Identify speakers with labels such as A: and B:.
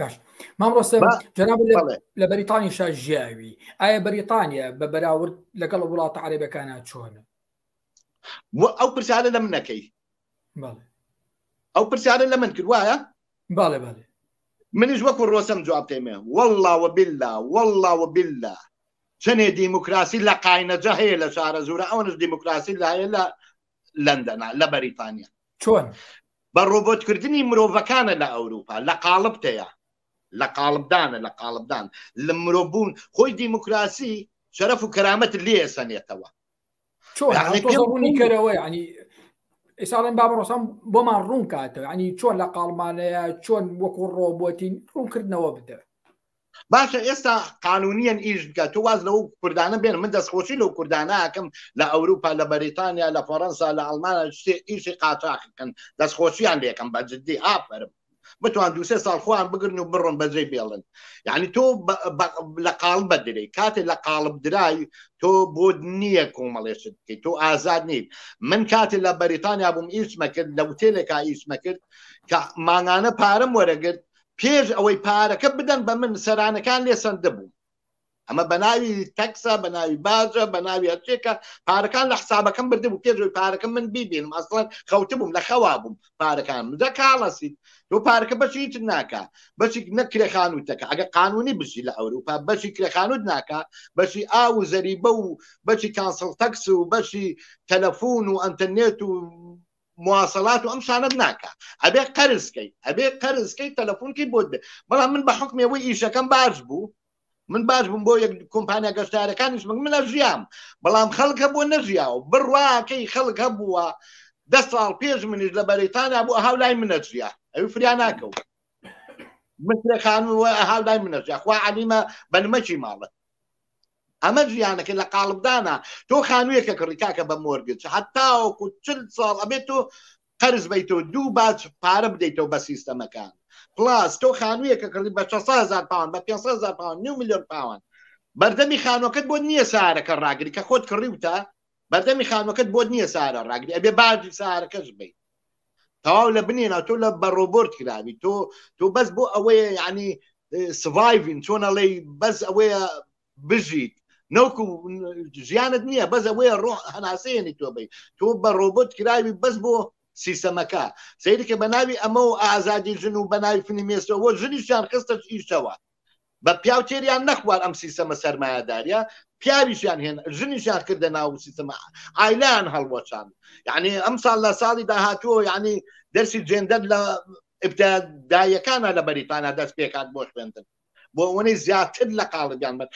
A: باش ما مرسه جناب لبريطانيا شا اي بريطانيا ببراورد لقل ولات عربي كانت شون و... او برسي لمنكي لمن اكي بالي
B: او برسي هذا لمن كدوايا بالي بالي من جوك الرسم جواب تيمه والله وبالله والله وبالله شنو ديمقراسي لا قاينه جهيله شهر زوره او ديمقراسي لا هي لا لندن لا بريطانيا شون بالروبوت كردني مروفا كان لا اوروبا لا قالبته يعني لە قالبدانە لە قالبدان لە مرۆبوون خۆی دیموکراسی شەرەف و کەرامەت لێ ئێسەنێتەوە چۆنکەرەوە ینی
A: ئێساڵێن بابڕۆسان بۆمان ڕوون کاتەوە ینی چۆن لە قالمانەیە چۆن وەکو ڕۆبۆتین
B: ڕوونکردنەوە بدە باشە ئێستا قانونیان ئیش بکە تو واز لەو کوردانە بێن من دەستخۆشی لەو کورداناکەم لە ئەوروپا لە بەریتانیا لە فەڕەنسا لە ئەلمانە شتێ ئیشی قاچاقکن دەستخۆشییان لێکم بەجددی ئاپەرم بتوان دو سێ ساڵ خۆیان بگرن و بڕن بەجێ بێڵن یعنی تۆ لە قاڵ بەدرێ کاتێ لە قاڵب درای تۆ بۆ نییە کۆمەڵێشت بکەیت تۆ ئازاد نیت من کاتێ لە بەریتانیا بووم ئیسمە کرد لە وتێلێکا ئیسمە کرد کە ماگانە پارەم وەرەگرت پێش ئەوەی پارەکە بدەن بە من سەرانەکان لێ سندە بوو ئەمە بە ناوی تەکسە بە ناوی باجە بە ناوی هەرچێکە پارەکان لە حسابەکەم بردە و پێ پارەکەم من بیبینم ئەسڵەن خەوتە بووم لە خەوا بووم پارەکان مدە کاڵەسییت تۆ پارکە بەشی هیچ ناکە بەشی نەکرێخانوتەکە ئەگە قانونی بژی لە ئەوروپا بەشی کرێخانوت ناکە بەشی ئا و زەریبە و بەشی کانسڵ تەکس و بەشی تەلەفۆن و ئەتەرنێت و موواصلات و ئەم شانت ناکە ئەبێ قەرزکەی ئەبێ قەرزکەی تەلەفۆنکی بۆ بەڵام من بە حکمێەوەی ئیشەکەم باش بوو من باش بم بۆ یەک کۆمپانیا گەشتارەکانیش من منە ژیام بەڵام خەڵکە بۆ نەژیاوە بڕواکەی خەڵک هەبووە ده ساڵ پێش منیش لە بەریتانیا بوو هاولای منەجیا ئەو فریا ناکەوت مثل خانوە هاولای منەجیا خوا علیمە بەنمەکی ماڵە ئەمە ژیانەکە لە قالبدانە تۆ خانوویەکە کڕیکاکە بە مۆرگچ هەتاوەکو چل ساڵ ئەبێت تۆ قرز بیتەوە دوو باچ پارە بدەیتەوە بە سیستەمەکان پلاس تۆ خانوویەکە کردی بە 600 پاوان بە 500 پاوان نی میلیۆن پاوان بەردەمی خانۆکەت بۆ نییە سارەکە ڕاگری کە خۆت کڕی وتە بەردەمی خانۆکەت بۆ نییە سارە ڕاگری ئەبێ باجی سارەکەش بیت تەواو لە بنێنە تۆ لە بەڕۆبرت کراوی تۆ تۆ بەس بۆ ئەوەیە یعنی سڤایڤین چۆنەڵێ بەس ئەوەیە بژیت نەوکو ژیانت نییە بەس ئەوەیە ڕۆ هەناسەیەنی تۆ بی تۆ بە ڕۆبت کراوی بەس بۆ سیستەمەکە سیرکە بە ناوی ئەمە و ئازادی ژن و بە ناوی فنیمێستەوە ژنیشیان خستە ئیشەوە بە پیاو تێریان نەخوار ئەم سیستەمە سەرمایهداریە پیاویشیان هێن ژنیشان کردە ناو سیستەمە ئایلان هەڵوەچان یعنی ئەم ساڵ لە ساڵی داهاتوە یعنی دەرسی جێندەر لە ئبتدایەکانە لە بەریتانە دەست پێکات بۆ خوێندن بۆ ئەوەی زیاتر لە قاڵگان بن